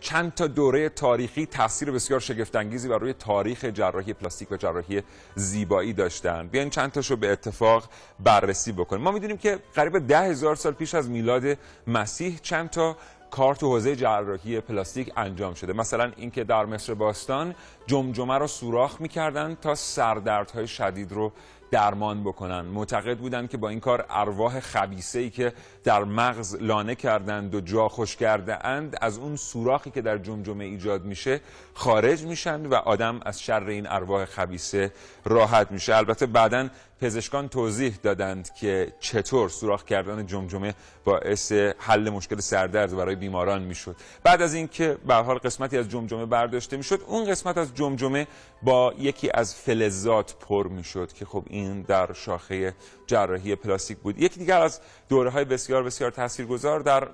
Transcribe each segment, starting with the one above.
چند تا دوره تاریخی تاثیر بسیار شگفتانگیزی بر روی تاریخ جراحی پلاستیک و جراحی زیبایی داشتن بیاین چند تاشو به اتفاق بررسی بکنیم ما میدونیم که قریب ده هزار سال پیش از میلاد مسیح چند تا کار تو حوزه جراحی پلاستیک انجام شده مثلا اینکه در مصر باستان جمجمه رو سوراخ میکردن تا سردردهای شدید رو درمان بکنن معتقد بودند که با این کار ارواح خبیسه ای که در مغز لانه کردند و جا خوش کرده اند از اون سوراخی که در جمجمه ایجاد میشه خارج میشن و آدم از شر این ارواح خبیسه راحت میشه البته بعدا پزشکان توضیح دادند که چطور سوراخ کردن جمجمه باعث حل مشکل سردرد برای بیماران میشد بعد از اینکه به حال قسمتی از جمجمه برداشته میشد اون قسمت از جمجمه با یکی از فلزات پر میشد که خب این در شاخه جراحی پلاستیک بود یکی دیگر از دوره های بسیار بسیار تاثیرگذار در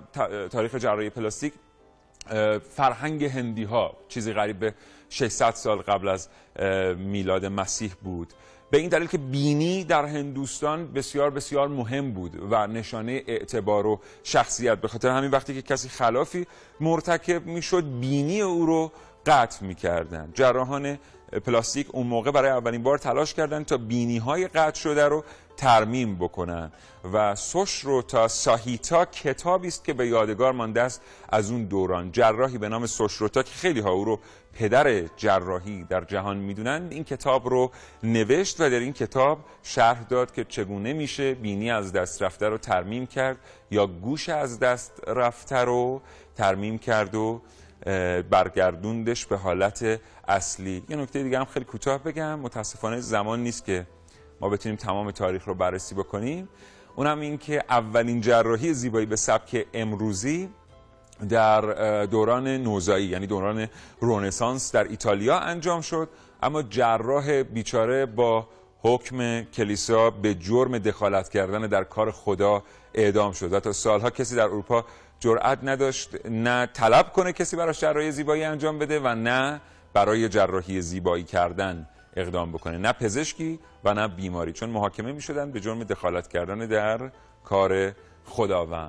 تاریخ جراحی پلاستیک فرهنگ هندی ها چیزی غریب به 600 سال قبل از میلاد مسیح بود به این دلیل که بینی در هندوستان بسیار بسیار مهم بود و نشانه اعتبار و شخصیت به خاطر همین وقتی که کسی خلافی مرتکب میشد بینی او رو قطع میکردن جراحان پلاستیک اون موقع برای اولین بار تلاش کردن تا بینی های قطع شده رو ترمیم بکنن و سوش رو تا ساهیتا کتابی است که به یادگار مانده است از اون دوران جراحی به نام سوشروتا که خیلی ها او رو پدر جراحی در جهان میدونن این کتاب رو نوشت و در این کتاب شرح داد که چگونه میشه بینی از دست رفته رو ترمیم کرد یا گوش از دست رفته رو ترمیم کرد و برگردوندش به حالت اصلی یه نکته دیگه هم خیلی کوتاه بگم متاسفانه زمان نیست که ما بتونیم تمام تاریخ رو بررسی بکنیم اونم هم این که اولین جراحی زیبایی به سبک امروزی در دوران نوزایی یعنی دوران رونسانس در ایتالیا انجام شد اما جراح بیچاره با حکم کلیسا به جرم دخالت کردن در کار خدا اعدام شد و تا سالها کسی در اروپا جرأت نداشت نه طلب کنه کسی براش جراحی زیبایی انجام بده و نه برای جراحی زیبایی کردن اقدام بکنه نه پزشکی و نه بیماری چون محاکمه می شدن به جرم دخالت کردن در کار خداوند